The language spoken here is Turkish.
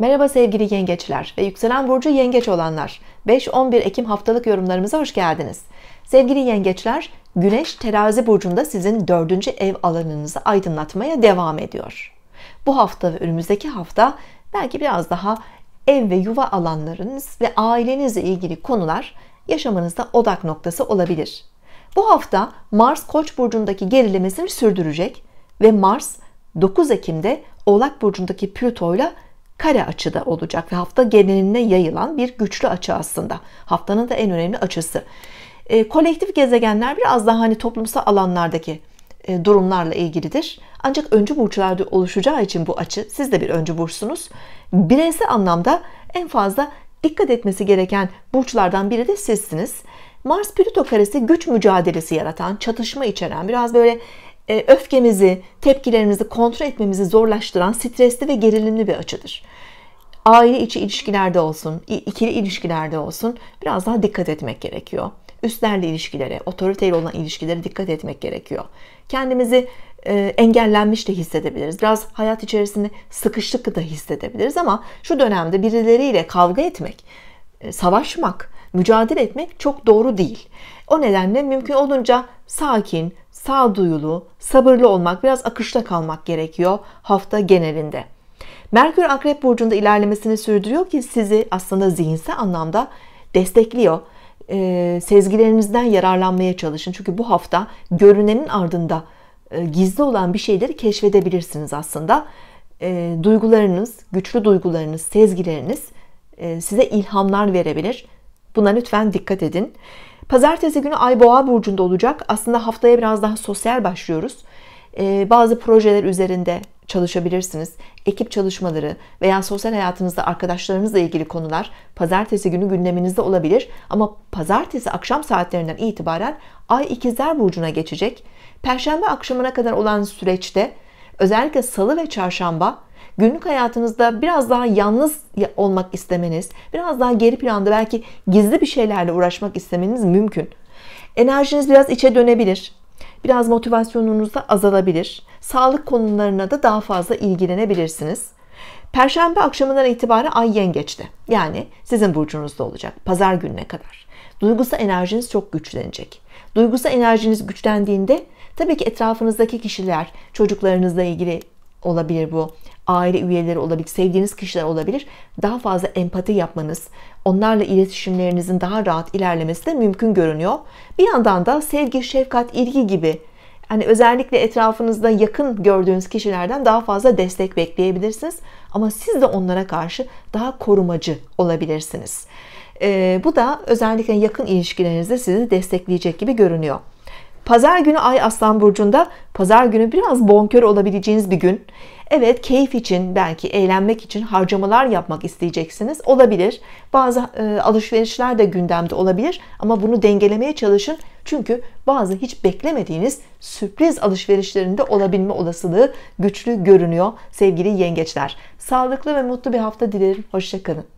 Merhaba sevgili yengeçler ve yükselen burcu yengeç olanlar. 5-11 Ekim haftalık yorumlarımıza hoş geldiniz. Sevgili yengeçler, Güneş terazi burcunda sizin dördüncü ev alanınızı aydınlatmaya devam ediyor. Bu hafta ve önümüzdeki hafta belki biraz daha ev ve yuva alanlarınız ve ailenizle ilgili konular yaşamınızda odak noktası olabilir. Bu hafta Mars Koç burcundaki gerilemesini sürdürecek ve Mars 9 Ekim'de Oğlak burcundaki Plüto ile kare açıda olacak ve hafta geneline yayılan bir güçlü açı aslında. Haftanın da en önemli açısı. E, kolektif gezegenler biraz daha hani toplumsal alanlardaki e, durumlarla ilgilidir. Ancak öncü burçlarda oluşacağı için bu açı, siz de bir öncü burçsunuz. Bireysel anlamda en fazla dikkat etmesi gereken burçlardan biri de sizsiniz. Mars Plüto karesi güç mücadelesi yaratan, çatışma içeren, biraz böyle e, öfkemizi, tepkilerimizi kontrol etmemizi zorlaştıran stresli ve gerilimli bir açıdır. Aile içi ilişkilerde olsun, ikili ilişkilerde olsun biraz daha dikkat etmek gerekiyor. Üstlerle ilişkilere, otoriteyle olan ilişkilere dikkat etmek gerekiyor. Kendimizi e, engellenmiş de hissedebiliriz. Biraz hayat içerisinde sıkışlık da hissedebiliriz ama şu dönemde birileriyle kavga etmek, e, savaşmak, mücadele etmek çok doğru değil. O nedenle mümkün olunca sakin, sağduyulu, sabırlı olmak, biraz akışta kalmak gerekiyor hafta genelinde. Merkür Akrep Burcu'nda ilerlemesini sürdürüyor ki sizi aslında zihinsel anlamda destekliyor. E, sezgilerinizden yararlanmaya çalışın. Çünkü bu hafta görünenin ardında e, gizli olan bir şeyleri keşfedebilirsiniz aslında. E, duygularınız, güçlü duygularınız, sezgileriniz e, size ilhamlar verebilir Buna lütfen dikkat edin. Pazartesi günü Ay Boğa burcunda olacak. Aslında haftaya biraz daha sosyal başlıyoruz. Ee, bazı projeler üzerinde çalışabilirsiniz. Ekip çalışmaları veya sosyal hayatınızda arkadaşlarınızla ilgili konular pazartesi günü gündeminizde olabilir. Ama pazartesi akşam saatlerinden itibaren Ay İkizler burcuna geçecek. Perşembe akşamına kadar olan süreçte özellikle salı ve çarşamba Günlük hayatınızda biraz daha yalnız olmak istemeniz, biraz daha geri planda belki gizli bir şeylerle uğraşmak istemeniz mümkün. Enerjiniz biraz içe dönebilir. Biraz motivasyonunuz da azalabilir. Sağlık konularına da daha fazla ilgilenebilirsiniz. Perşembe akşamından itibaren ay yengeçte. Yani sizin burcunuzda olacak. Pazar gününe kadar. Duygusal enerjiniz çok güçlenecek. Duygusal enerjiniz güçlendiğinde tabii ki etrafınızdaki kişiler, çocuklarınızla ilgili olabilir bu. Aile üyeleri olabilir, sevdiğiniz kişiler olabilir. Daha fazla empati yapmanız, onlarla iletişimlerinizin daha rahat ilerlemesi de mümkün görünüyor. Bir yandan da sevgi, şefkat, ilgi gibi hani özellikle etrafınızda yakın gördüğünüz kişilerden daha fazla destek bekleyebilirsiniz. Ama siz de onlara karşı daha korumacı olabilirsiniz. Ee, bu da özellikle yakın ilişkilerinizde sizi destekleyecek gibi görünüyor. Pazar günü Ay Aslan Burcu'nda pazar günü biraz bonkör olabileceğiniz bir gün. Evet keyif için belki eğlenmek için harcamalar yapmak isteyeceksiniz. Olabilir. Bazı e, alışverişler de gündemde olabilir ama bunu dengelemeye çalışın. Çünkü bazı hiç beklemediğiniz sürpriz alışverişlerinde olabilme olasılığı güçlü görünüyor sevgili yengeçler. Sağlıklı ve mutlu bir hafta dilerim. Hoşçakalın.